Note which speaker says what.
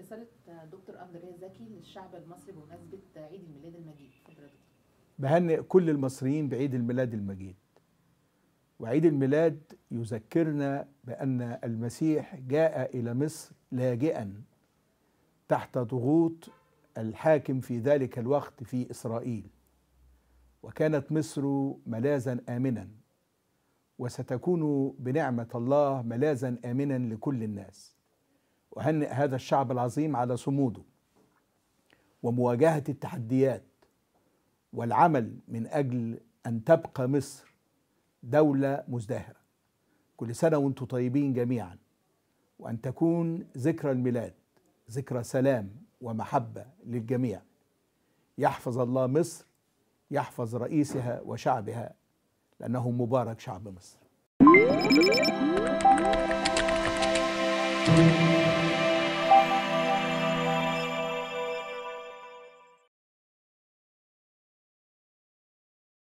Speaker 1: رساله دكتور اندريا زكي للشعب المصري بمناسبه عيد الميلاد المجيد حضرتك
Speaker 2: بهنئ كل المصريين بعيد الميلاد المجيد وعيد الميلاد يذكرنا بان المسيح جاء الى مصر لاجئا تحت ضغوط الحاكم في ذلك الوقت في اسرائيل وكانت مصر ملاذا امنا وستكون بنعمه الله ملاذا امنا لكل الناس أهنئ هذا الشعب العظيم على صموده ومواجهة التحديات والعمل من أجل أن تبقى مصر دولة مزدهرة كل سنة وانتم طيبين جميعا وأن تكون ذكرى الميلاد ذكرى سلام ومحبة للجميع يحفظ الله مصر يحفظ رئيسها وشعبها لأنه مبارك شعب مصر